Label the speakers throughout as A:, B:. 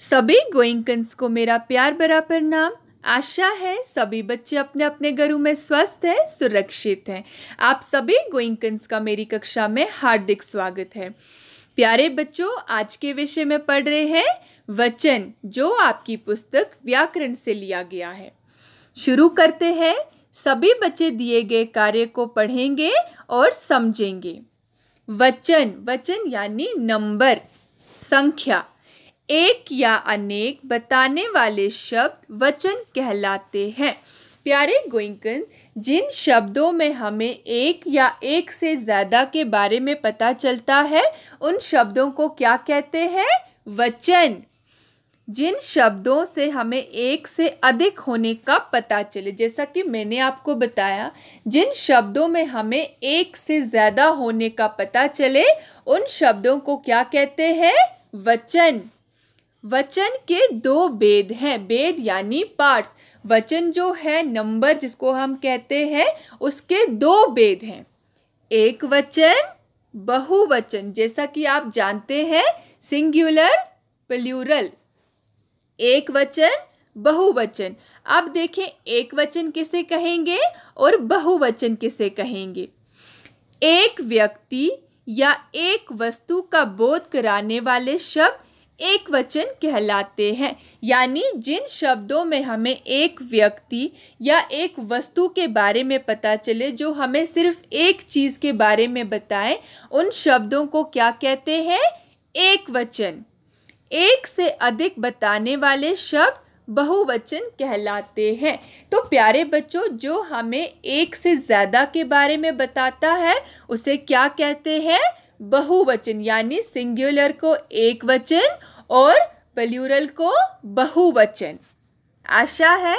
A: सभी गोइंकन्स को मेरा प्यार भरा प्रणाम आशा है सभी बच्चे अपने अपने घरों में स्वस्थ हैं सुरक्षित हैं आप सभी गोइंकन्स का मेरी कक्षा में हार्दिक स्वागत है प्यारे बच्चों आज के विषय में पढ़ रहे हैं वचन जो आपकी पुस्तक व्याकरण से लिया गया है शुरू करते हैं सभी बच्चे दिए गए कार्य को पढ़ेंगे और समझेंगे वचन वचन यानी नंबर संख्या एक या अनेक बताने वाले शब्द वचन कहलाते हैं प्यारे गोइंकन जिन शब्दों में हमें एक या एक से ज़्यादा के बारे में पता चलता है उन शब्दों को क्या कहते हैं वचन जिन शब्दों से हमें एक से अधिक होने का पता चले जैसा कि मैंने आपको बताया जिन शब्दों में हमें एक से ज़्यादा होने का पता चले उन शब्दों को क्या कहते हैं वचन वचन के दो वेद हैं वेद यानी पार्ट्स वचन जो है नंबर जिसको हम कहते हैं उसके दो वेद हैं एक वचन बहुवचन जैसा कि आप जानते हैं सिंगुलर प्लूरल एक वचन बहुवचन अब देखें एक वचन किसे कहेंगे और बहुवचन किसे कहेंगे एक व्यक्ति या एक वस्तु का बोध कराने वाले शब्द एक वचन कहलाते हैं यानी जिन शब्दों में हमें एक व्यक्ति या एक वस्तु के बारे में पता चले जो हमें सिर्फ एक चीज़ के बारे में बताएं उन शब्दों को क्या कहते हैं एक वचन एक से अधिक बताने वाले शब्द बहुवचन कहलाते हैं तो प्यारे बच्चों जो हमें एक से ज़्यादा के बारे में बताता है उसे क्या कहते हैं बहुवचन यानी सिंगुलर को एक वचन और प्लूरल को बहुवचन आशा है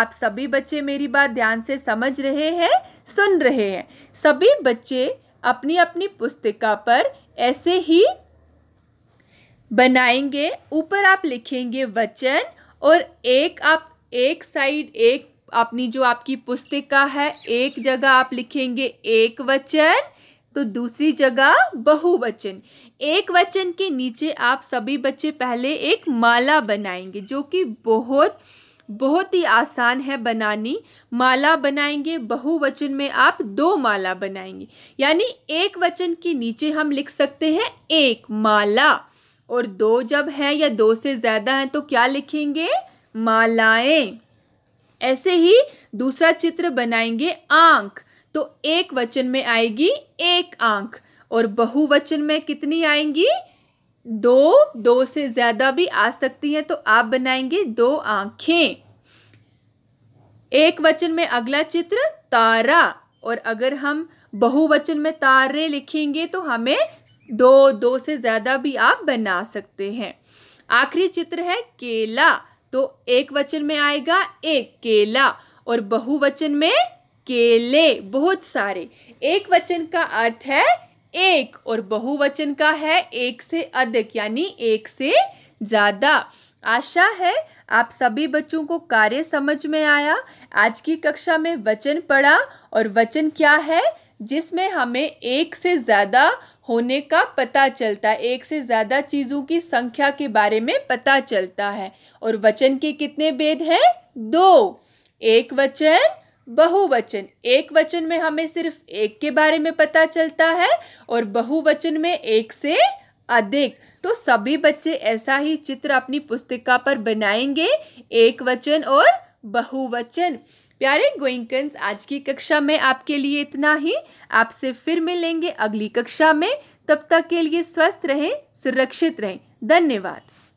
A: आप सभी बच्चे मेरी बात ध्यान से समझ रहे हैं सुन रहे हैं सभी बच्चे अपनी अपनी पुस्तिका पर ऐसे ही बनाएंगे ऊपर आप लिखेंगे वचन और एक आप एक साइड एक अपनी जो आपकी पुस्तिका है एक जगह आप लिखेंगे एक वचन तो दूसरी जगह बहुवचन एक वचन के नीचे आप सभी बच्चे पहले एक माला बनाएंगे जो कि बहुत बहुत ही आसान है बनानी माला बनाएंगे बहुवचन में आप दो माला बनाएंगे यानी एक वचन के नीचे हम लिख सकते हैं एक माला और दो जब है या दो से ज़्यादा है तो क्या लिखेंगे मालाएं ऐसे ही दूसरा चित्र बनाएंगे आंख तो एक वचन में आएगी एक आंख और बहुवचन में कितनी आएंगी दो दो से ज्यादा भी आ सकती है तो आप बनाएंगे दो आंखें एक वचन में अगला चित्र तारा और अगर हम बहुवचन में तारे लिखेंगे तो हमें दो दो से ज्यादा भी आप बना सकते हैं आखिरी चित्र है केला तो एक वचन में आएगा एक केला और बहुवचन में केले बहुत सारे एक वचन का अर्थ है एक और बहुवचन का है एक से अधिक यानी एक से ज़्यादा आशा है आप सभी बच्चों को कार्य समझ में आया आज की कक्षा में वचन पढ़ा और वचन क्या है जिसमें हमें एक से ज़्यादा होने का पता चलता है एक से ज़्यादा चीज़ों की संख्या के बारे में पता चलता है और वचन के कितने भेद हैं दो एक वचन बहुवचन एक वचन में हमें सिर्फ एक के बारे में पता चलता है और बहुवचन में एक से अधिक तो सभी बच्चे ऐसा ही चित्र अपनी पुस्तिका पर बनाएंगे एक वचन और बहुवचन प्यारे गोइंकन्स आज की कक्षा में आपके लिए इतना ही आपसे फिर मिलेंगे अगली कक्षा में तब तक के लिए स्वस्थ रहें सुरक्षित रहें धन्यवाद